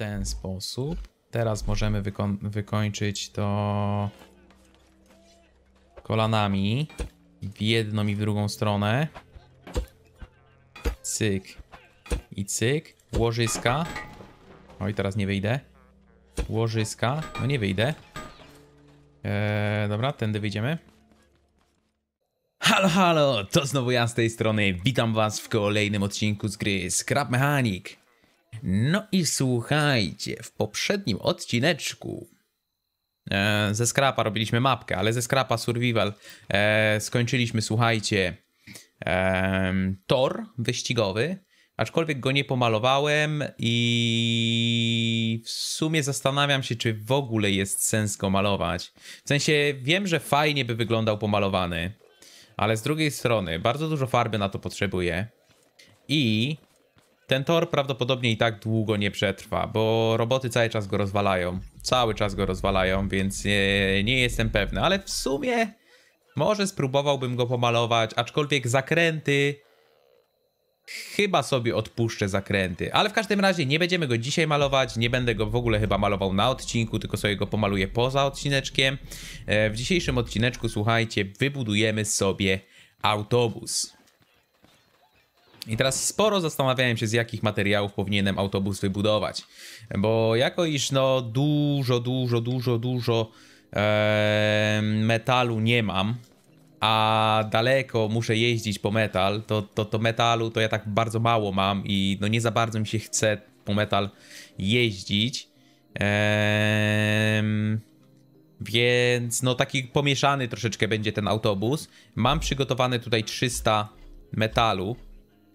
ten sposób. Teraz możemy wyko wykończyć to kolanami w jedną i w drugą stronę. Cyk i cyk. Łożyska. Oj, teraz nie wyjdę. Łożyska. No nie wyjdę. Eee, dobra, tędy wyjdziemy. Halo, halo, to znowu ja z tej strony. Witam was w kolejnym odcinku z gry Scrap Mechanic. No i słuchajcie, w poprzednim odcineczku e, ze skrapa robiliśmy mapkę, ale ze skrapa survival e, skończyliśmy, słuchajcie, e, tor wyścigowy, aczkolwiek go nie pomalowałem i w sumie zastanawiam się, czy w ogóle jest sens go malować. W sensie wiem, że fajnie by wyglądał pomalowany, ale z drugiej strony bardzo dużo farby na to potrzebuje i ten tor prawdopodobnie i tak długo nie przetrwa, bo roboty cały czas go rozwalają. Cały czas go rozwalają, więc nie, nie jestem pewny, ale w sumie może spróbowałbym go pomalować, aczkolwiek zakręty Chyba sobie odpuszczę zakręty, ale w każdym razie nie będziemy go dzisiaj malować, nie będę go w ogóle chyba malował na odcinku, tylko sobie go pomaluję poza odcineczkiem. E, w dzisiejszym odcineczku, słuchajcie, wybudujemy sobie autobus. I teraz sporo zastanawiałem się, z jakich materiałów powinienem autobus wybudować, bo jako iż no dużo, dużo, dużo, dużo e, metalu nie mam, a daleko muszę jeździć po metal, to, to, to metalu to ja tak bardzo mało mam i no nie za bardzo mi się chce po metal jeździć. więc no taki pomieszany troszeczkę będzie ten autobus. Mam przygotowane tutaj 300 metalu.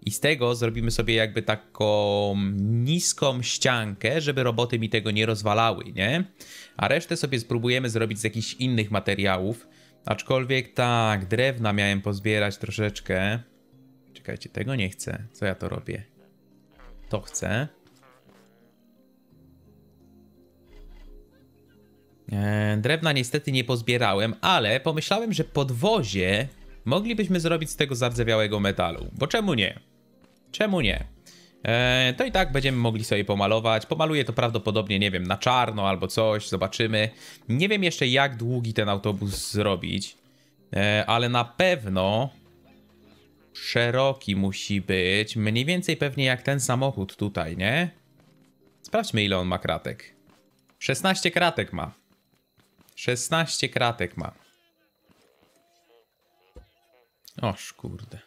I z tego zrobimy sobie jakby taką niską ściankę, żeby roboty mi tego nie rozwalały, nie? A resztę sobie spróbujemy zrobić z jakichś innych materiałów. Aczkolwiek tak, drewna miałem pozbierać troszeczkę. Czekajcie, tego nie chcę. Co ja to robię? To chcę. E, drewna niestety nie pozbierałem, ale pomyślałem, że podwozie moglibyśmy zrobić z tego zardzewiałego metalu. Bo czemu nie? Czemu nie? E, to i tak będziemy mogli sobie pomalować. Pomaluję to prawdopodobnie, nie wiem, na czarno albo coś, zobaczymy. Nie wiem jeszcze jak długi ten autobus zrobić, e, ale na pewno szeroki musi być, mniej więcej pewnie jak ten samochód tutaj, nie? Sprawdźmy ile on ma kratek. 16 kratek ma. 16 kratek ma. Oż kurde.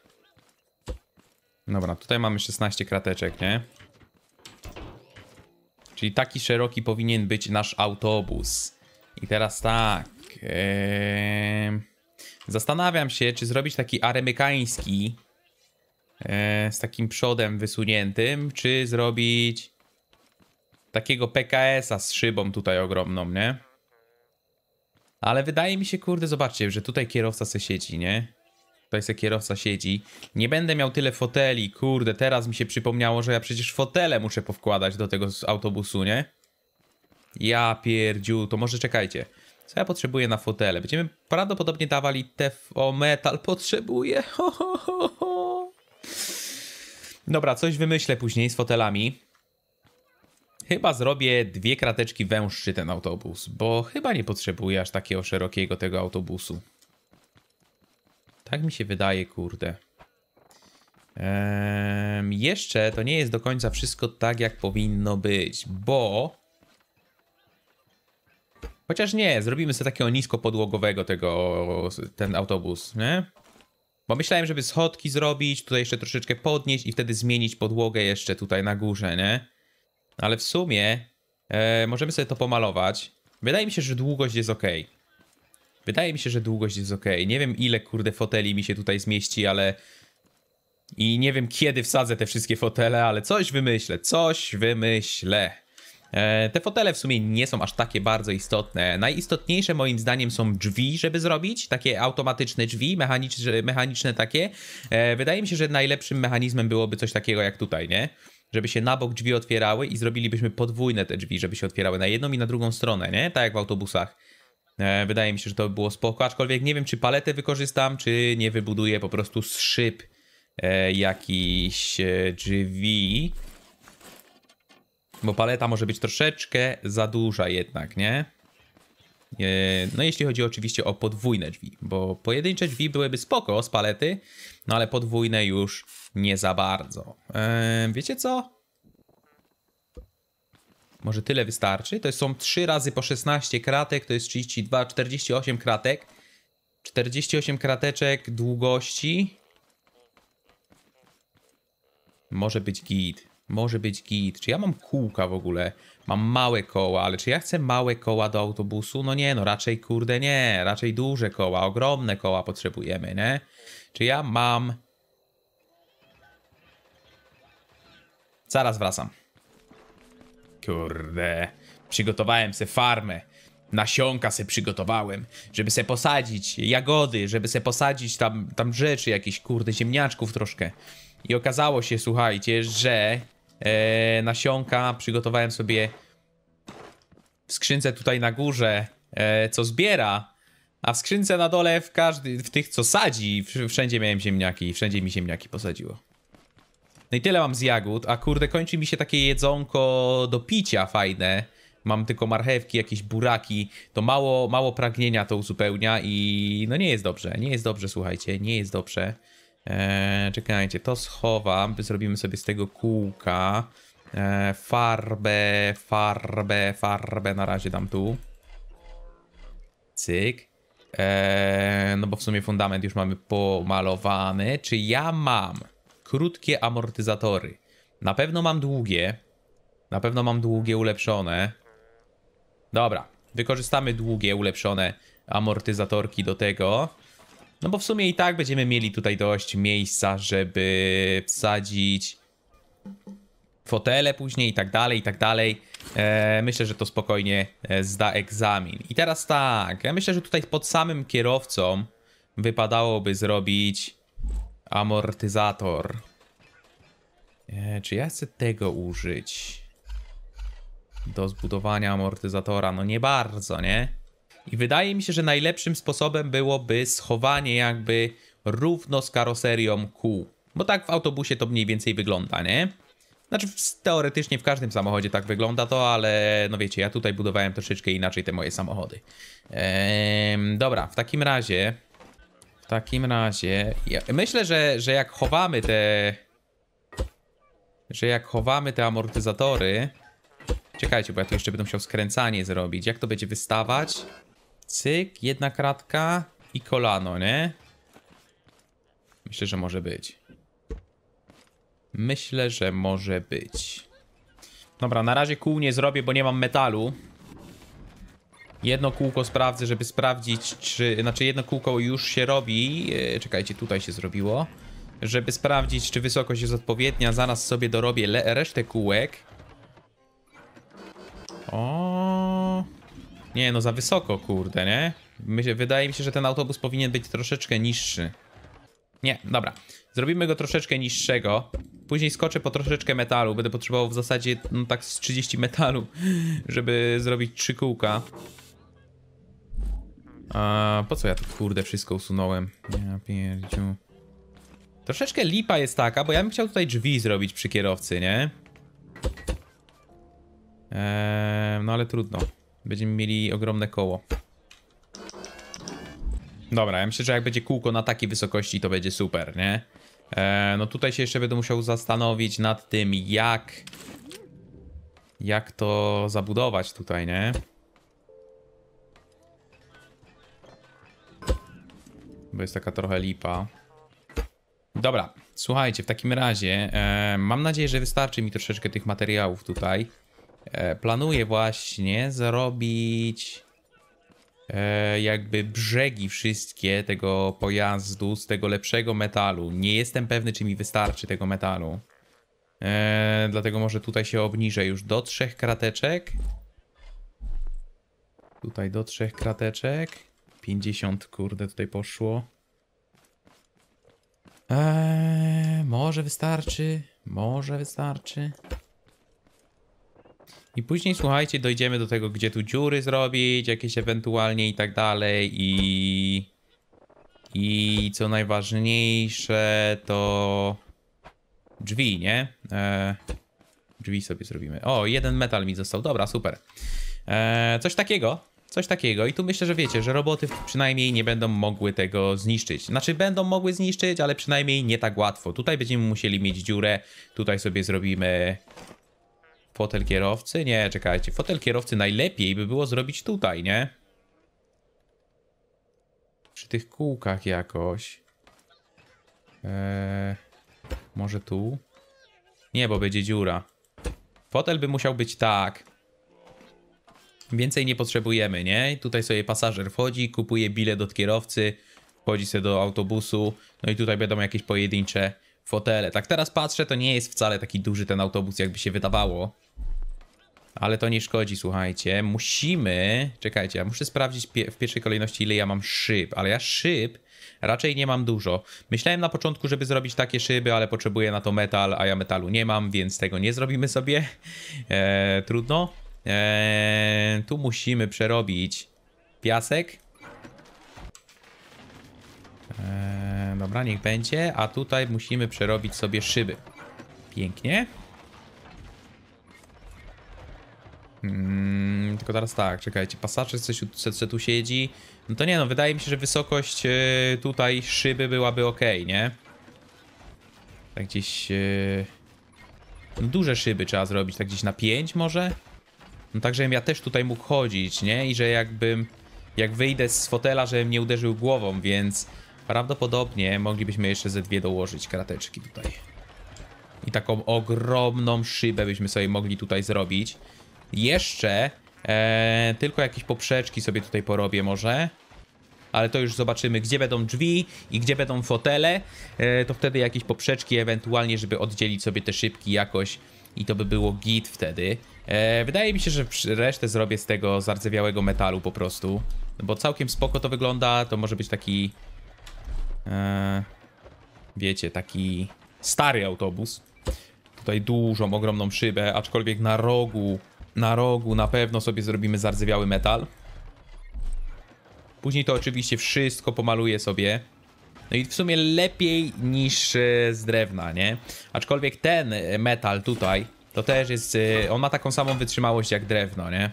Dobra, tutaj mamy 16 krateczek, nie? Czyli taki szeroki powinien być nasz autobus. I teraz tak. Ee... Zastanawiam się, czy zrobić taki aremykański e, z takim przodem wysuniętym, czy zrobić takiego PKS-a z szybą tutaj ogromną, nie? Ale wydaje mi się, kurde, zobaczcie, że tutaj kierowca se siedzi, nie? Tutaj se kierowca siedzi. Nie będę miał tyle foteli, kurde, teraz mi się przypomniało, że ja przecież fotele muszę powkładać do tego autobusu, nie? Ja pierdziu, to może czekajcie. Co ja potrzebuję na fotele? Będziemy prawdopodobnie dawali te... O, metal potrzebuję. Ho, ho, ho, ho. Dobra, coś wymyślę później z fotelami. Chyba zrobię dwie krateczki węższy ten autobus, bo chyba nie potrzebuję aż takiego szerokiego tego autobusu. Tak mi się wydaje, kurde. Ehm, jeszcze to nie jest do końca wszystko tak, jak powinno być, bo... Chociaż nie, zrobimy sobie takiego niskopodłogowego tego, ten autobus, nie? Bo myślałem, żeby schodki zrobić, tutaj jeszcze troszeczkę podnieść i wtedy zmienić podłogę jeszcze tutaj na górze, nie? Ale w sumie e, możemy sobie to pomalować. Wydaje mi się, że długość jest ok. Wydaje mi się, że długość jest ok. Nie wiem ile kurde foteli mi się tutaj zmieści, ale... I nie wiem kiedy wsadzę te wszystkie fotele, ale coś wymyślę, coś wymyślę. E, te fotele w sumie nie są aż takie bardzo istotne. Najistotniejsze moim zdaniem są drzwi, żeby zrobić, takie automatyczne drzwi, mechaniczne, mechaniczne takie. E, wydaje mi się, że najlepszym mechanizmem byłoby coś takiego jak tutaj, nie? Żeby się na bok drzwi otwierały i zrobilibyśmy podwójne te drzwi, żeby się otwierały na jedną i na drugą stronę, nie? Tak jak w autobusach. E, wydaje mi się, że to by było spoko, aczkolwiek nie wiem, czy paletę wykorzystam, czy nie wybuduję po prostu z szyb e, jakiś e, drzwi. Bo paleta może być troszeczkę za duża jednak, nie? No jeśli chodzi oczywiście o podwójne drzwi, bo pojedyncze drzwi byłyby spoko z palety, no ale podwójne już nie za bardzo. Wiecie co? Może tyle wystarczy? To są 3 razy po 16 kratek, to jest 32, 48 kratek. 48 krateczek długości. Może być git. Może być git. Czy ja mam kółka w ogóle? Mam małe koła, ale czy ja chcę małe koła do autobusu? No nie, no raczej kurde nie. Raczej duże koła, ogromne koła potrzebujemy, nie? Czy ja mam... Zaraz wracam. Kurde. Przygotowałem se farmę. Nasionka se przygotowałem, żeby se posadzić jagody, żeby se posadzić tam, tam rzeczy jakieś, kurde, ziemniaczków troszkę. I okazało się, słuchajcie, że e, nasionka przygotowałem sobie w skrzynce tutaj na górze, e, co zbiera, a w skrzynce na dole w każdy, w tych co sadzi, wszędzie miałem ziemniaki i wszędzie mi ziemniaki posadziło. No i tyle mam z jagód, a kurde kończy mi się takie jedzonko do picia fajne. Mam tylko marchewki, jakieś buraki, to mało, mało pragnienia to uzupełnia i no nie jest dobrze, nie jest dobrze, słuchajcie, nie jest dobrze. Eee, czekajcie, to schowam, zrobimy sobie z tego kółka. Eee, farbę, farbę, farbę na razie dam tu. Cyk. Eee, no bo w sumie fundament już mamy pomalowany. Czy ja mam krótkie amortyzatory. Na pewno mam długie. Na pewno mam długie ulepszone. Dobra, wykorzystamy długie ulepszone amortyzatorki do tego. No bo w sumie i tak będziemy mieli tutaj dość miejsca, żeby wsadzić fotele później i tak dalej, i tak dalej. E, myślę, że to spokojnie e, zda egzamin. I teraz tak, ja myślę, że tutaj pod samym kierowcą wypadałoby zrobić Amortyzator. E, czy ja chcę tego użyć? Do zbudowania amortyzatora? No nie bardzo, nie? I wydaje mi się, że najlepszym sposobem byłoby schowanie jakby równo z karoserią kół. Bo tak w autobusie to mniej więcej wygląda, nie? Znaczy teoretycznie w każdym samochodzie tak wygląda to, ale no wiecie, ja tutaj budowałem troszeczkę inaczej te moje samochody. Eee, dobra, w takim razie w takim razie... Ja myślę, że, że jak chowamy te... Że jak chowamy te amortyzatory... Czekajcie, bo ja tu jeszcze będę musiał skręcanie zrobić. Jak to będzie wystawać? Cyk, jedna kratka i kolano, nie? Myślę, że może być. Myślę, że może być. Dobra, na razie kół nie zrobię, bo nie mam metalu. Jedno kółko sprawdzę, żeby sprawdzić, czy... Znaczy, jedno kółko już się robi. E, czekajcie, tutaj się zrobiło. Żeby sprawdzić, czy wysokość jest odpowiednia. Zaraz sobie dorobię resztę kółek. O. Nie, no za wysoko, kurde, nie? wydaje mi się, że ten autobus powinien być troszeczkę niższy. Nie, dobra. Zrobimy go troszeczkę niższego. Później skoczę po troszeczkę metalu. Będę potrzebował w zasadzie no, tak z 30 metalu, żeby zrobić trzy kółka. A po co ja to kurde wszystko usunąłem? Ja pierdziu. Troszeczkę lipa jest taka, bo ja bym chciał tutaj drzwi zrobić przy kierowcy, nie? Eee, no ale trudno. Będziemy mieli ogromne koło. Dobra, ja myślę, że jak będzie kółko na takiej wysokości, to będzie super, nie? Eee, no tutaj się jeszcze będę musiał zastanowić nad tym, jak... Jak to zabudować tutaj, nie? bo jest taka trochę lipa. Dobra, słuchajcie, w takim razie e, mam nadzieję, że wystarczy mi troszeczkę tych materiałów tutaj. E, planuję właśnie zrobić e, jakby brzegi wszystkie tego pojazdu z tego lepszego metalu. Nie jestem pewny, czy mi wystarczy tego metalu. E, dlatego może tutaj się obniżę już do trzech krateczek. Tutaj do trzech krateczek. 50, kurde, tutaj poszło. Eee, może wystarczy, może wystarczy. I później, słuchajcie, dojdziemy do tego, gdzie tu dziury zrobić, jakieś ewentualnie i tak dalej i... I co najważniejsze to... Drzwi, nie? Eee, drzwi sobie zrobimy. O, jeden metal mi został. Dobra, super. Eee, coś takiego. Coś takiego. I tu myślę, że wiecie, że roboty przynajmniej nie będą mogły tego zniszczyć. Znaczy będą mogły zniszczyć, ale przynajmniej nie tak łatwo. Tutaj będziemy musieli mieć dziurę. Tutaj sobie zrobimy fotel kierowcy. Nie, czekajcie. Fotel kierowcy najlepiej by było zrobić tutaj, nie? Przy tych kółkach jakoś. Eee, może tu? Nie, bo będzie dziura. Fotel by musiał być tak więcej nie potrzebujemy, nie? tutaj sobie pasażer wchodzi, kupuje bilet od kierowcy, wchodzi sobie do autobusu, no i tutaj będą jakieś pojedyncze fotele. Tak teraz patrzę, to nie jest wcale taki duży ten autobus, jakby się wydawało. Ale to nie szkodzi, słuchajcie. Musimy... Czekajcie, ja muszę sprawdzić pie w pierwszej kolejności, ile ja mam szyb. Ale ja szyb raczej nie mam dużo. Myślałem na początku, żeby zrobić takie szyby, ale potrzebuję na to metal, a ja metalu nie mam, więc tego nie zrobimy sobie. Eee, trudno. Eee, tu musimy przerobić piasek. Eee, dobra, niech będzie. A tutaj musimy przerobić sobie szyby. Pięknie. Mm, tylko teraz tak, czekajcie, pasażer co, tu siedzi. No to nie no, wydaje mi się, że wysokość y, tutaj szyby byłaby ok, nie? Tak gdzieś... Y, no duże szyby trzeba zrobić, tak gdzieś na 5 może? No tak, żebym ja też tutaj mógł chodzić, nie? I że jakbym, jak wyjdę z fotela, żebym nie uderzył głową, więc prawdopodobnie moglibyśmy jeszcze ze dwie dołożyć krateczki tutaj. I taką ogromną szybę byśmy sobie mogli tutaj zrobić. Jeszcze e, tylko jakieś poprzeczki sobie tutaj porobię może. Ale to już zobaczymy, gdzie będą drzwi i gdzie będą fotele. E, to wtedy jakieś poprzeczki ewentualnie, żeby oddzielić sobie te szybki jakoś. I to by było git wtedy. E, wydaje mi się, że resztę zrobię z tego zardzewiałego metalu po prostu. No bo całkiem spoko to wygląda, to może być taki... E, wiecie, taki stary autobus. Tutaj dużą, ogromną szybę, aczkolwiek na rogu, na rogu na pewno sobie zrobimy zardzewiały metal. Później to oczywiście wszystko pomaluję sobie. No i w sumie lepiej niż e, z drewna, nie? Aczkolwiek ten e, metal tutaj to też jest... Y, on ma taką samą wytrzymałość jak drewno, nie?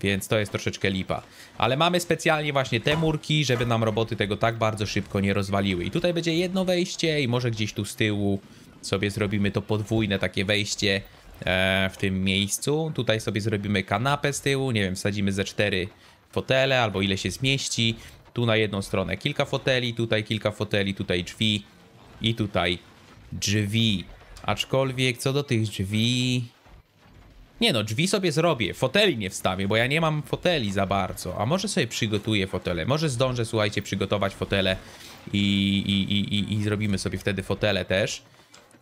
Więc to jest troszeczkę lipa. Ale mamy specjalnie właśnie te murki, żeby nam roboty tego tak bardzo szybko nie rozwaliły. I tutaj będzie jedno wejście i może gdzieś tu z tyłu sobie zrobimy to podwójne takie wejście e, w tym miejscu. Tutaj sobie zrobimy kanapę z tyłu, nie wiem, wsadzimy ze cztery fotele albo ile się zmieści. Tu na jedną stronę kilka foteli, tutaj kilka foteli, tutaj drzwi i tutaj drzwi. Aczkolwiek co do tych drzwi... Nie no, drzwi sobie zrobię, foteli nie wstawię, bo ja nie mam foteli za bardzo. A może sobie przygotuję fotele, może zdążę, słuchajcie, przygotować fotele i, i, i, i, i zrobimy sobie wtedy fotele też.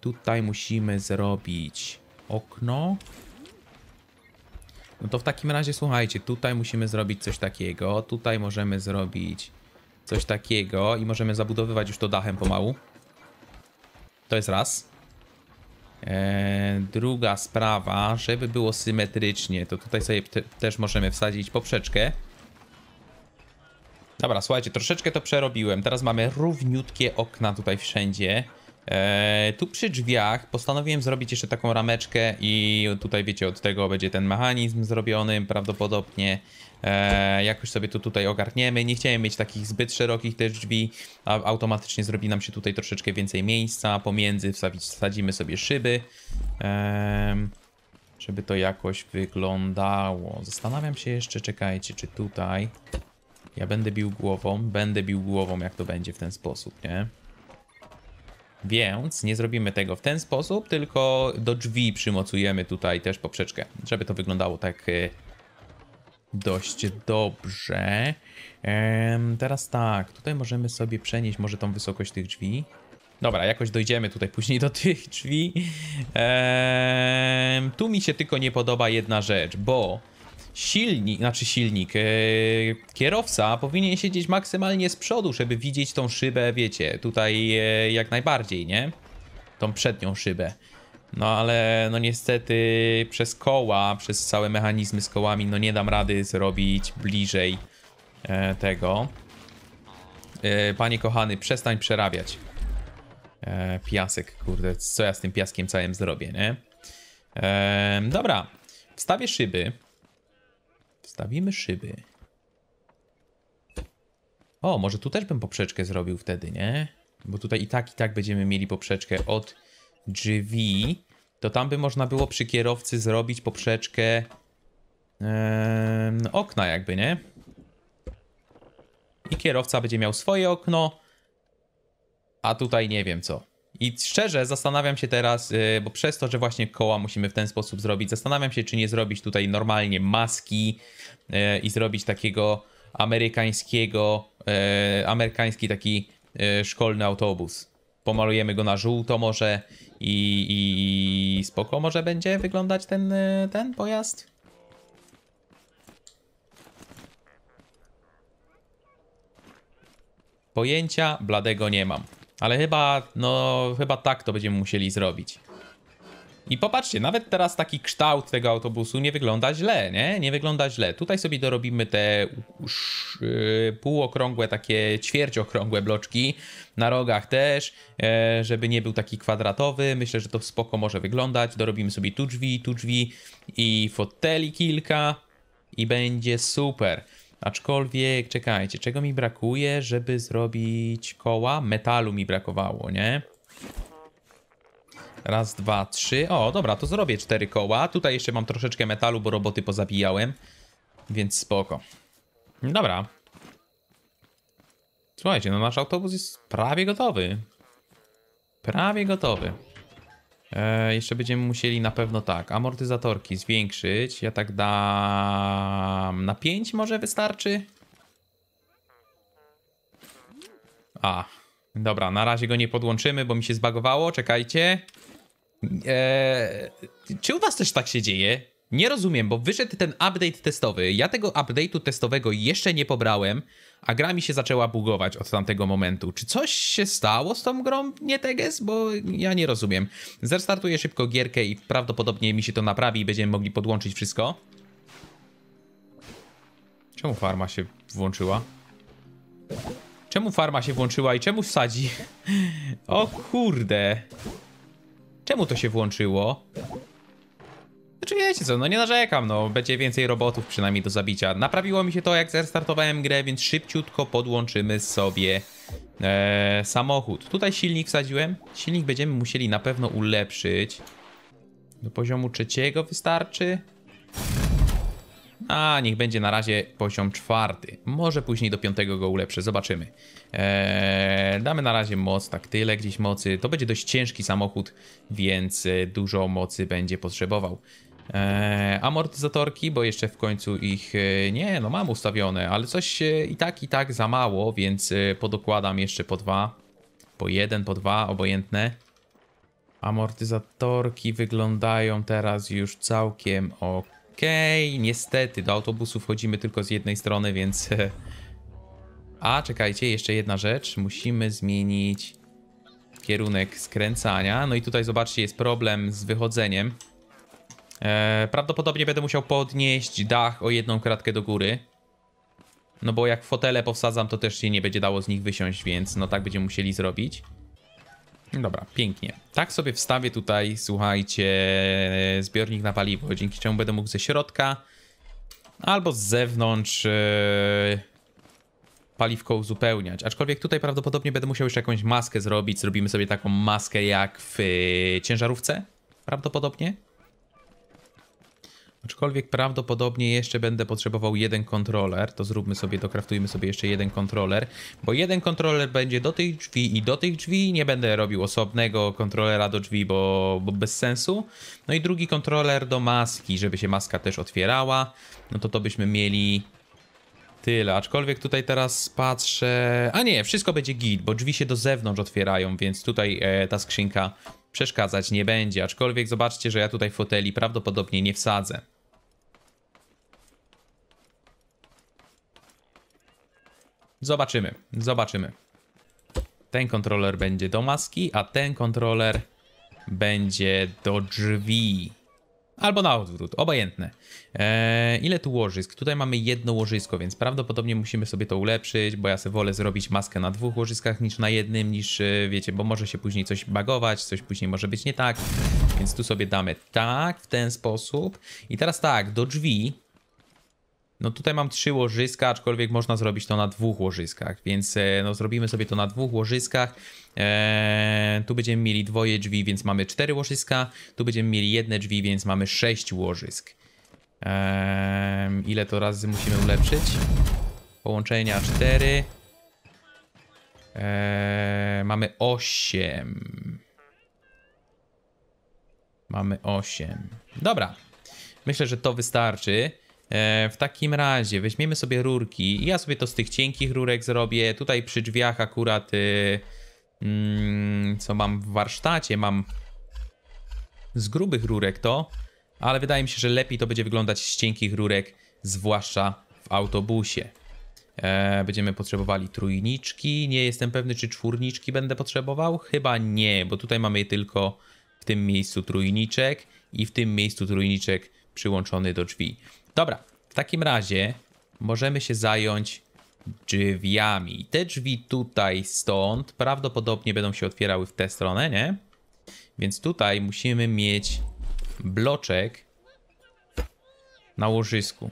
Tutaj musimy zrobić okno. No to w takim razie, słuchajcie, tutaj musimy zrobić coś takiego, tutaj możemy zrobić coś takiego i możemy zabudowywać już to dachem pomału. To jest raz. E, druga sprawa, żeby było symetrycznie, to tutaj sobie te, też możemy wsadzić poprzeczkę. Dobra, słuchajcie, troszeczkę to przerobiłem. Teraz mamy równiutkie okna tutaj wszędzie. E, tu przy drzwiach postanowiłem zrobić jeszcze taką rameczkę i tutaj wiecie, od tego będzie ten mechanizm zrobiony prawdopodobnie. E, jakoś sobie to tutaj ogarniemy. Nie chciałem mieć takich zbyt szerokich też drzwi, a automatycznie zrobi nam się tutaj troszeczkę więcej miejsca. Pomiędzy wsadzimy sobie szyby. E, żeby to jakoś wyglądało. Zastanawiam się jeszcze, czekajcie, czy tutaj... Ja będę bił głową, będę bił głową, jak to będzie w ten sposób, nie? Więc nie zrobimy tego w ten sposób, tylko do drzwi przymocujemy tutaj też poprzeczkę, żeby to wyglądało tak y, dość dobrze. Teraz tak, tutaj możemy sobie przenieść może tą wysokość tych drzwi. Dobra, jakoś dojdziemy tutaj później do tych drzwi. tu mi się tylko nie podoba jedna rzecz, bo silnik, znaczy silnik, yy, kierowca powinien siedzieć maksymalnie z przodu, żeby widzieć tą szybę, wiecie, tutaj yy, jak najbardziej, nie? Tą przednią szybę. No ale no niestety przez koła, przez całe mechanizmy z kołami, no nie dam rady zrobić bliżej e, tego. E, panie kochany, przestań przerabiać. E, piasek, kurde, co ja z tym piaskiem całym zrobię, nie? E, dobra, wstawię szyby. Stawimy szyby. O, może tu też bym poprzeczkę zrobił wtedy, nie? Bo tutaj i tak, i tak będziemy mieli poprzeczkę od drzwi. To tam by można było przy kierowcy zrobić poprzeczkę yy, okna jakby, nie? I kierowca będzie miał swoje okno, a tutaj nie wiem co. I szczerze zastanawiam się teraz, y, bo przez to, że właśnie koła musimy w ten sposób zrobić, zastanawiam się, czy nie zrobić tutaj normalnie maski y, i zrobić takiego amerykańskiego, y, amerykański taki szkolny autobus. Pomalujemy go na żółto może i, i spoko może będzie wyglądać ten, ten pojazd. Pojęcia bladego nie mam. Ale chyba, no, chyba tak to będziemy musieli zrobić. I popatrzcie, nawet teraz taki kształt tego autobusu nie wygląda źle, nie? Nie wygląda źle. Tutaj sobie dorobimy te y, półokrągłe, takie ćwierciokrągłe bloczki. Na rogach też, e, żeby nie był taki kwadratowy. Myślę, że to spoko może wyglądać. Dorobimy sobie tu drzwi, tu drzwi i foteli kilka. I będzie super. Aczkolwiek, czekajcie, czego mi brakuje, żeby zrobić koła? Metalu mi brakowało, nie? Raz, dwa, trzy. O, dobra, to zrobię cztery koła. Tutaj jeszcze mam troszeczkę metalu, bo roboty pozabijałem. Więc spoko. Dobra. Słuchajcie, no nasz autobus jest prawie gotowy. Prawie gotowy. E, jeszcze będziemy musieli na pewno tak, amortyzatorki zwiększyć. Ja tak dam na 5 może wystarczy? A, dobra, na razie go nie podłączymy, bo mi się zbagowało, czekajcie. E, czy u was też tak się dzieje? Nie rozumiem, bo wyszedł ten update testowy. Ja tego update'u testowego jeszcze nie pobrałem a gra mi się zaczęła bugować od tamtego momentu. Czy coś się stało z tą grą? Nie teges, bo ja nie rozumiem. Zrestartuję szybko gierkę i prawdopodobnie mi się to naprawi i będziemy mogli podłączyć wszystko. Czemu farma się włączyła? Czemu farma się włączyła i czemu sadzi? O kurde. Czemu to się włączyło? Znaczy wiecie co, no nie narzekam, no będzie więcej robotów przynajmniej do zabicia. Naprawiło mi się to jak zrestartowałem grę, więc szybciutko podłączymy sobie e, samochód. Tutaj silnik wsadziłem, silnik będziemy musieli na pewno ulepszyć. Do poziomu trzeciego wystarczy. A niech będzie na razie poziom czwarty. Może później do piątego go ulepszę, zobaczymy. Eee, damy na razie moc, tak tyle gdzieś mocy. To będzie dość ciężki samochód, więc e, dużo mocy będzie potrzebował e, amortyzatorki, bo jeszcze w końcu ich e, nie, no mam ustawione, ale coś e, i tak, i tak za mało, więc e, podokładam jeszcze po dwa, po jeden, po dwa, obojętne. Amortyzatorki wyglądają teraz już całkiem ok. niestety do autobusu wchodzimy tylko z jednej strony, więc... A, czekajcie, jeszcze jedna rzecz. Musimy zmienić kierunek skręcania. No i tutaj zobaczcie, jest problem z wychodzeniem. E, prawdopodobnie będę musiał podnieść dach o jedną kratkę do góry. No bo jak fotele powsadzam, to też się nie będzie dało z nich wysiąść, więc no tak będziemy musieli zrobić. Dobra, pięknie. Tak sobie wstawię tutaj, słuchajcie, zbiornik na paliwo, dzięki czemu będę mógł ze środka albo z zewnątrz yy, paliwko uzupełniać. Aczkolwiek tutaj prawdopodobnie będę musiał jeszcze jakąś maskę zrobić. Zrobimy sobie taką maskę jak w yy, ciężarówce, prawdopodobnie. Aczkolwiek prawdopodobnie jeszcze będę potrzebował jeden kontroler, to zróbmy sobie, dokraftujmy sobie jeszcze jeden kontroler, bo jeden kontroler będzie do tych drzwi i do tych drzwi, nie będę robił osobnego kontrolera do drzwi, bo, bo bez sensu. No i drugi kontroler do maski, żeby się maska też otwierała, no to to byśmy mieli tyle. Aczkolwiek tutaj teraz patrzę... A nie, wszystko będzie git, bo drzwi się do zewnątrz otwierają, więc tutaj e, ta skrzynka przeszkadzać nie będzie. Aczkolwiek zobaczcie, że ja tutaj foteli prawdopodobnie nie wsadzę. Zobaczymy, zobaczymy. Ten kontroler będzie do maski, a ten kontroler będzie do drzwi. Albo na odwrót, obojętne. Eee, ile tu łożysk? Tutaj mamy jedno łożysko, więc prawdopodobnie musimy sobie to ulepszyć, bo ja sobie wolę zrobić maskę na dwóch łożyskach niż na jednym, niż e, wiecie, bo może się później coś bagować, coś później może być nie tak. Więc tu sobie damy tak, w ten sposób. I teraz tak, do drzwi no tutaj mam trzy łożyska, aczkolwiek można zrobić to na dwóch łożyskach, więc e, no zrobimy sobie to na dwóch łożyskach. Eee, tu będziemy mieli dwoje drzwi, więc mamy cztery łożyska. Tu będziemy mieli jedne drzwi, więc mamy sześć łożysk. Eee, ile to razy musimy ulepszyć? Połączenia cztery. Eee, mamy osiem. Mamy osiem. Dobra. Myślę, że to wystarczy. E, w takim razie weźmiemy sobie rurki. Ja sobie to z tych cienkich rurek zrobię. Tutaj przy drzwiach akurat y, mm, co mam w warsztacie, mam z grubych rurek to, ale wydaje mi się, że lepiej to będzie wyglądać z cienkich rurek, zwłaszcza w autobusie. E, będziemy potrzebowali trójniczki, nie jestem pewny czy czwórniczki będę potrzebował, chyba nie, bo tutaj mamy tylko w tym miejscu trójniczek i w tym miejscu trójniczek przyłączony do drzwi. Dobra, w takim razie możemy się zająć drzwiami. Te drzwi tutaj stąd prawdopodobnie będą się otwierały w tę stronę, nie? Więc tutaj musimy mieć bloczek na łożysku.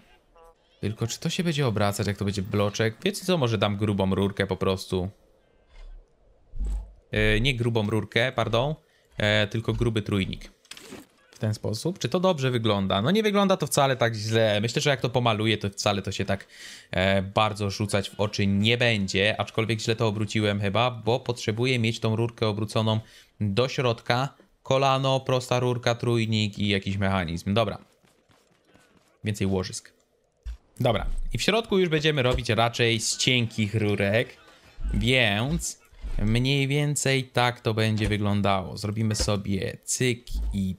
Tylko czy to się będzie obracać, jak to będzie bloczek? Wiecie co, może dam grubą rurkę po prostu. Yy, nie grubą rurkę, pardon, yy, tylko gruby trójnik ten sposób. Czy to dobrze wygląda? No nie wygląda to wcale tak źle. Myślę, że jak to pomaluję, to wcale to się tak e, bardzo rzucać w oczy nie będzie, aczkolwiek źle to obróciłem chyba, bo potrzebuję mieć tą rurkę obróconą do środka, kolano, prosta rurka, trójnik i jakiś mechanizm. Dobra. Więcej łożysk. Dobra. I w środku już będziemy robić raczej z cienkich rurek, więc mniej więcej tak to będzie wyglądało. Zrobimy sobie cyk i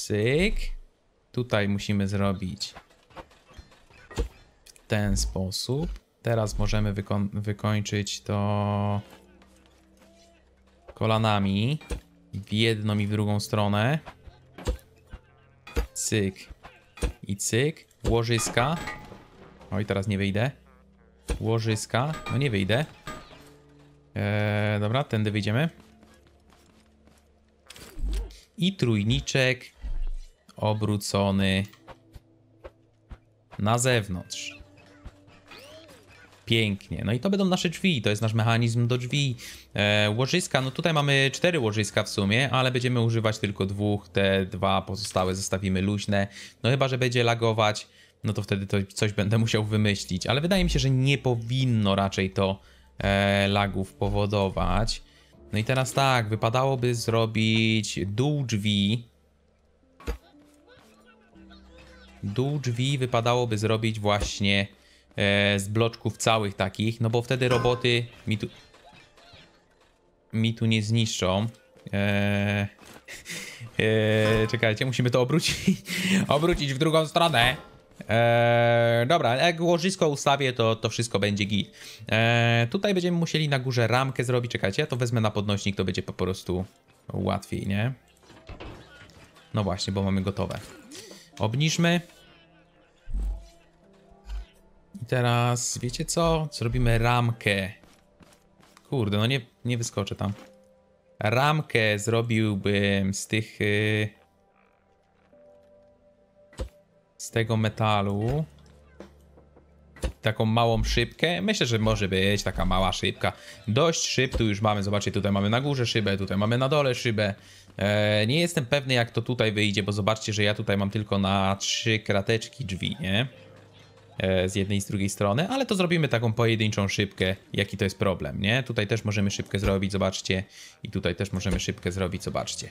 Syk. Tutaj musimy zrobić w ten sposób. Teraz możemy wyko wykończyć to kolanami w jedną i w drugą stronę. Cyk. I cyk. Łożyska. Oj, teraz nie wyjdę. Łożyska. No nie wyjdę. Eee, dobra, tędy wyjdziemy i trójniczek obrócony na zewnątrz. Pięknie. No i to będą nasze drzwi, to jest nasz mechanizm do drzwi. E, łożyska, no tutaj mamy cztery łożyska w sumie, ale będziemy używać tylko dwóch, te dwa pozostałe zostawimy luźne. No chyba, że będzie lagować, no to wtedy to coś będę musiał wymyślić, ale wydaje mi się, że nie powinno raczej to e, lagów powodować. No i teraz tak, wypadałoby zrobić dół drzwi. Dół drzwi wypadałoby zrobić właśnie e, z bloczków całych takich, no bo wtedy roboty mi tu, mi tu nie zniszczą. E, e, czekajcie, musimy to obrócić, obrócić w drugą stronę. Eee, dobra, jak łożysko ustawię, to, to wszystko będzie git. Eee, tutaj będziemy musieli na górze ramkę zrobić. Czekajcie, ja to wezmę na podnośnik, to będzie po prostu łatwiej, nie? No właśnie, bo mamy gotowe. Obniżmy. I teraz, wiecie co? Zrobimy ramkę. Kurde, no nie, nie wyskoczę tam. Ramkę zrobiłbym z tych... Yy z tego metalu taką małą szybkę. Myślę, że może być taka mała szybka. Dość szyb tu już mamy. Zobaczcie, tutaj mamy na górze szybę, tutaj mamy na dole szybę. E, nie jestem pewny, jak to tutaj wyjdzie, bo zobaczcie, że ja tutaj mam tylko na trzy krateczki drzwi, nie? E, z jednej i z drugiej strony, ale to zrobimy taką pojedynczą szybkę, jaki to jest problem, nie? Tutaj też możemy szybkę zrobić, zobaczcie. I tutaj też możemy szybkę zrobić, zobaczcie.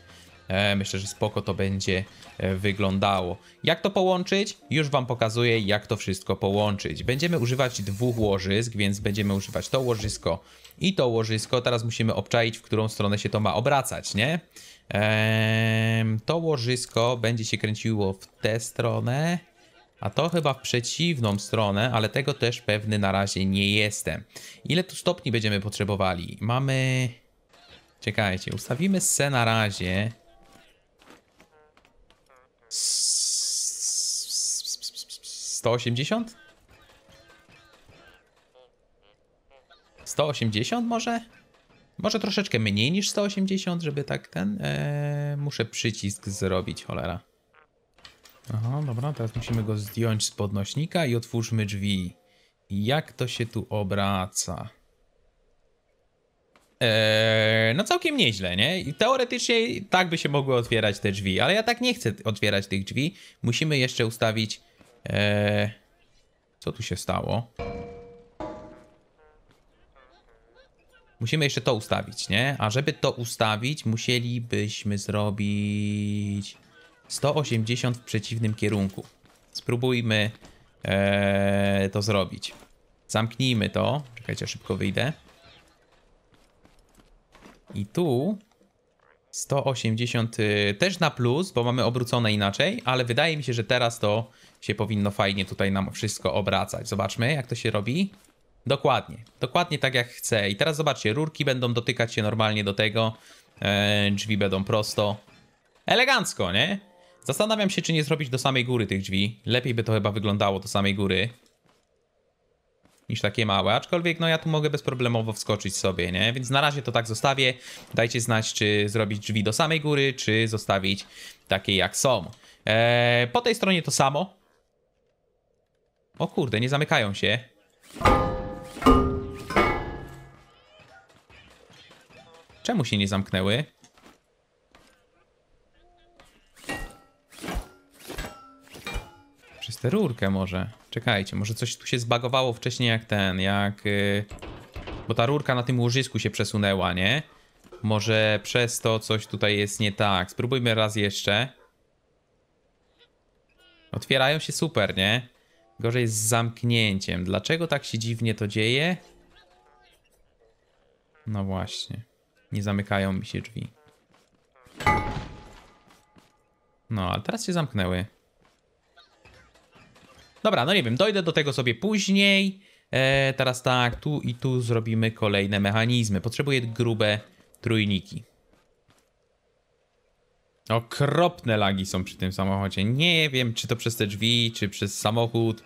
E, myślę, że spoko to będzie e, wyglądało. Jak to połączyć? Już Wam pokazuję, jak to wszystko połączyć. Będziemy używać dwóch łożysk, więc będziemy używać to łożysko i to łożysko. Teraz musimy obczaić, w którą stronę się to ma obracać, nie? Eee, to łożysko będzie się kręciło w tę stronę. A to chyba w przeciwną stronę, ale tego też pewny na razie nie jestem. Ile tu stopni będziemy potrzebowali? Mamy... Czekajcie, ustawimy se na razie. S 180? 180 może? Może troszeczkę mniej niż 180, żeby tak ten... Eee, muszę przycisk zrobić, cholera. Aha, dobra, teraz musimy go zdjąć z podnośnika i otwórzmy drzwi. Jak to się tu obraca? Eee, no całkiem nieźle, nie? I teoretycznie tak by się mogły otwierać te drzwi, ale ja tak nie chcę otwierać tych drzwi. Musimy jeszcze ustawić... Eee, co tu się stało? Musimy jeszcze to ustawić, nie? A żeby to ustawić, musielibyśmy zrobić... 180 w przeciwnym kierunku. Spróbujmy ee, to zrobić. Zamknijmy to. Czekajcie, szybko wyjdę. I tu 180 e, też na plus, bo mamy obrócone inaczej, ale wydaje mi się, że teraz to się powinno fajnie tutaj nam wszystko obracać. Zobaczmy, jak to się robi. Dokładnie, dokładnie tak jak chcę. I teraz zobaczcie, rurki będą dotykać się normalnie do tego, e, drzwi będą prosto. Elegancko, nie? Zastanawiam się, czy nie zrobić do samej góry tych drzwi. Lepiej by to chyba wyglądało do samej góry. Niż takie małe. Aczkolwiek, no ja tu mogę bezproblemowo wskoczyć sobie, nie? Więc na razie to tak zostawię. Dajcie znać, czy zrobić drzwi do samej góry, czy zostawić takie jak są. Eee, po tej stronie to samo. O kurde, nie zamykają się. Czemu się nie zamknęły? tę rurkę może. Czekajcie, może coś tu się zbagowało wcześniej jak ten, jak... Yy, bo ta rurka na tym łożysku się przesunęła, nie? Może przez to coś tutaj jest nie tak. Spróbujmy raz jeszcze. Otwierają się super, nie? Gorzej z zamknięciem. Dlaczego tak się dziwnie to dzieje? No właśnie. Nie zamykają mi się drzwi. No, ale teraz się zamknęły. Dobra, no nie wiem, dojdę do tego sobie później. E, teraz tak, tu i tu zrobimy kolejne mechanizmy. Potrzebuję grube trójniki. Okropne lagi są przy tym samochodzie. Nie wiem, czy to przez te drzwi, czy przez samochód.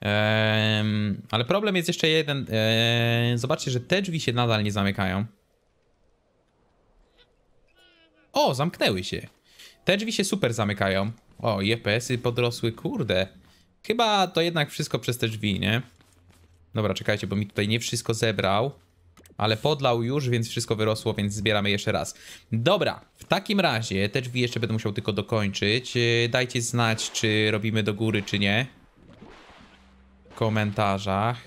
Ehm, ale problem jest jeszcze jeden. Ehm, zobaczcie, że te drzwi się nadal nie zamykają. O, zamknęły się. Te drzwi się super zamykają. O, i EPS-y podrosły, kurde. Chyba to jednak wszystko przez te drzwi, nie? Dobra, czekajcie, bo mi tutaj nie wszystko zebrał. Ale podlał już, więc wszystko wyrosło, więc zbieramy jeszcze raz. Dobra, w takim razie te drzwi jeszcze będę musiał tylko dokończyć. E, dajcie znać, czy robimy do góry, czy nie. W komentarzach.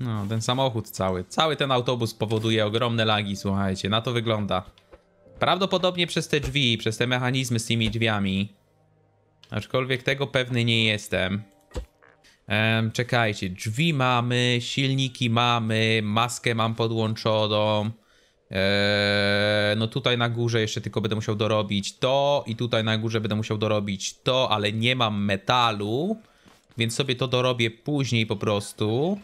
No, ten samochód cały. Cały ten autobus powoduje ogromne lagi, słuchajcie. Na to wygląda. Prawdopodobnie przez te drzwi, przez te mechanizmy z tymi drzwiami Aczkolwiek tego pewny nie jestem. czekajcie, drzwi mamy, silniki mamy, maskę mam podłączoną. Eee, no tutaj na górze jeszcze tylko będę musiał dorobić to i tutaj na górze będę musiał dorobić to, ale nie mam metalu, więc sobie to dorobię później po prostu.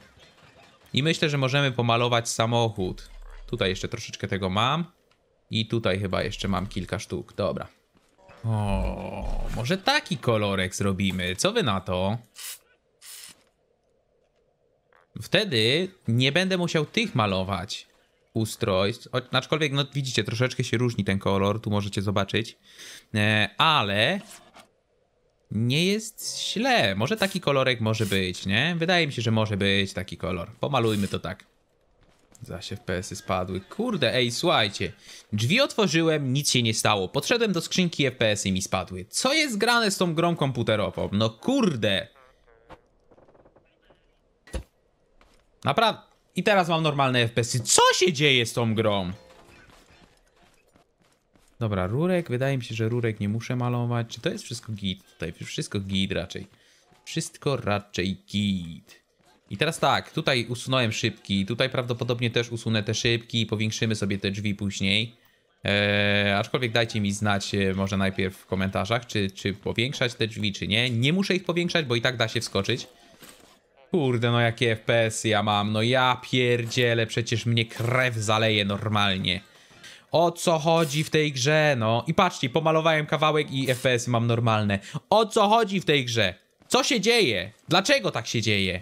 I myślę, że możemy pomalować samochód. Tutaj jeszcze troszeczkę tego mam. I tutaj chyba jeszcze mam kilka sztuk, dobra. O, może taki kolorek zrobimy. Co wy na to? Wtedy nie będę musiał tych malować ustrojstw. Aczkolwiek, no widzicie, troszeczkę się różni ten kolor, tu możecie zobaczyć. E, ale nie jest źle. Może taki kolorek może być, nie? Wydaje mi się, że może być taki kolor. Pomalujmy to tak. Zaś FPS-y spadły. Kurde, ej, słuchajcie. Drzwi otworzyłem, nic się nie stało. Podszedłem do skrzynki, FPS-y mi spadły. Co jest grane z tą grą komputerową? No kurde. Naprawdę. I teraz mam normalne FPS-y. Co się dzieje z tą grą? Dobra, rurek. Wydaje mi się, że rurek nie muszę malować. Czy to jest wszystko git? Tutaj wszystko git raczej. Wszystko raczej git. I teraz tak, tutaj usunąłem szybki, tutaj prawdopodobnie też usunę te szybki i powiększymy sobie te drzwi później. Eee, aczkolwiek dajcie mi znać e, może najpierw w komentarzach, czy, czy powiększać te drzwi, czy nie. Nie muszę ich powiększać, bo i tak da się wskoczyć. Kurde, no jakie FPS -y ja mam, no ja pierdzielę, przecież mnie krew zaleje normalnie. O co chodzi w tej grze, no? I patrzcie, pomalowałem kawałek i FPS -y mam normalne. O co chodzi w tej grze? Co się dzieje? Dlaczego tak się dzieje?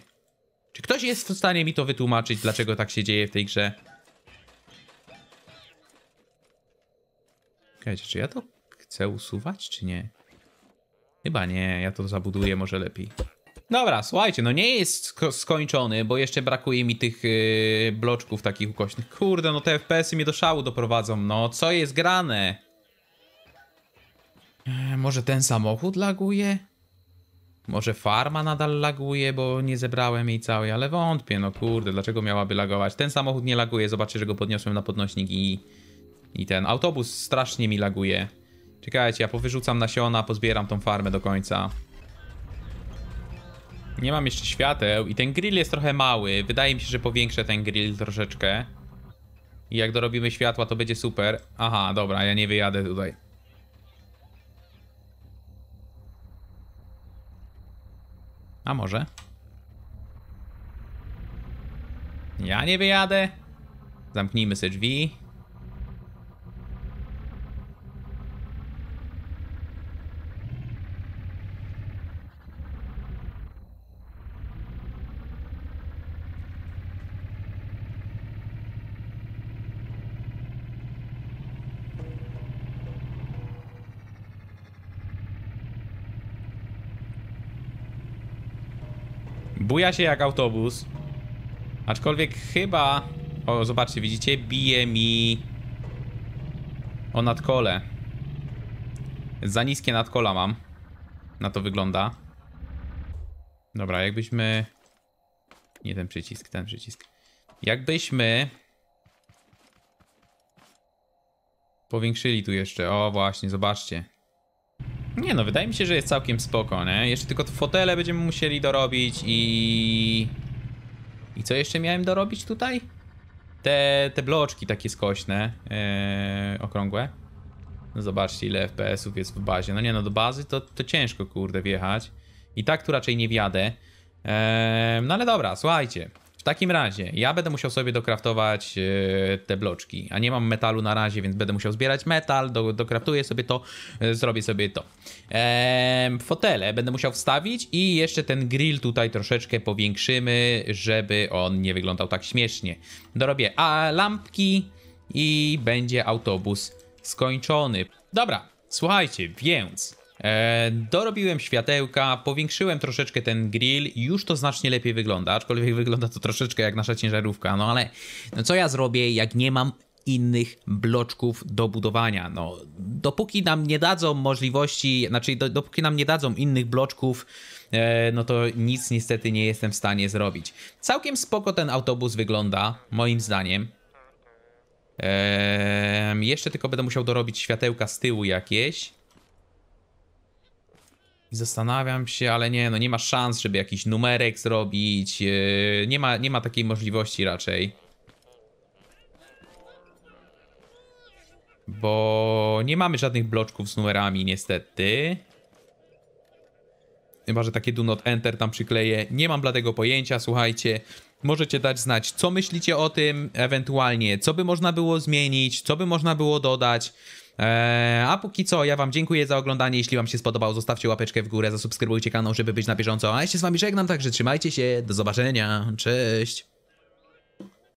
Czy ktoś jest w stanie mi to wytłumaczyć, dlaczego tak się dzieje w tej grze? Czekajcie, czy ja to chcę usuwać, czy nie? Chyba nie, ja to zabuduję może lepiej. Dobra, słuchajcie, no nie jest skończony, bo jeszcze brakuje mi tych yy, bloczków takich ukośnych. Kurde, no te FPS-y mnie do szału doprowadzą, no co jest grane? E, może ten samochód laguje? Może farma nadal laguje, bo nie zebrałem jej całej, ale wątpię, no kurde, dlaczego miałaby lagować? Ten samochód nie laguje, zobaczcie, że go podniosłem na podnośnik i, i ten autobus strasznie mi laguje. Czekajcie, ja powyrzucam nasiona, pozbieram tą farmę do końca. Nie mam jeszcze świateł i ten grill jest trochę mały. Wydaje mi się, że powiększę ten grill troszeczkę. I jak dorobimy światła, to będzie super. Aha, dobra, ja nie wyjadę tutaj. A może? Ja nie wyjadę. Zamknijmy sobie drzwi. buja się jak autobus. Aczkolwiek chyba... O, zobaczcie, widzicie? Bije mi... O nadkole. Za niskie nadkola mam. Na to wygląda. Dobra, jakbyśmy... Nie ten przycisk, ten przycisk. Jakbyśmy... Powiększyli tu jeszcze. O, właśnie, zobaczcie. Nie no, wydaje mi się, że jest całkiem spoko, nie? Jeszcze tylko fotele będziemy musieli dorobić i... I co jeszcze miałem dorobić tutaj? Te, te bloczki takie skośne, yy, okrągłe. No zobaczcie ile FPS-ów jest w bazie. No nie no, do bazy to, to ciężko kurde wjechać. I tak tu raczej nie wjadę. E, no ale dobra, słuchajcie. W takim razie ja będę musiał sobie dokraftować e, te bloczki, a nie mam metalu na razie, więc będę musiał zbierać metal, do, dokraftuję sobie to, e, zrobię sobie to. fotele będę musiał wstawić i jeszcze ten grill tutaj troszeczkę powiększymy, żeby on nie wyglądał tak śmiesznie. Dorobię a lampki i będzie autobus skończony. Dobra, słuchajcie, więc E, dorobiłem światełka, powiększyłem troszeczkę ten grill, już to znacznie lepiej wygląda, aczkolwiek wygląda to troszeczkę jak nasza ciężarówka, no ale no co ja zrobię, jak nie mam innych bloczków do budowania. No, dopóki nam nie dadzą możliwości, znaczy do, dopóki nam nie dadzą innych bloczków, e, no to nic niestety nie jestem w stanie zrobić. Całkiem spoko ten autobus wygląda, moim zdaniem. E, jeszcze tylko będę musiał dorobić światełka z tyłu jakieś. I zastanawiam się, ale nie, no nie ma szans, żeby jakiś numerek zrobić. Yy, nie, ma, nie ma takiej możliwości raczej. Bo nie mamy żadnych bloczków z numerami niestety. Chyba, że takie do not enter tam przykleję. Nie mam bladego pojęcia, słuchajcie. Możecie dać znać, co myślicie o tym, ewentualnie co by można było zmienić, co by można było dodać. Eee, a póki co, ja wam dziękuję za oglądanie. Jeśli wam się spodobał, zostawcie łapeczkę w górę, zasubskrybujcie kanał, żeby być na bieżąco. A ja się z wami żegnam, także trzymajcie się. Do zobaczenia. Cześć.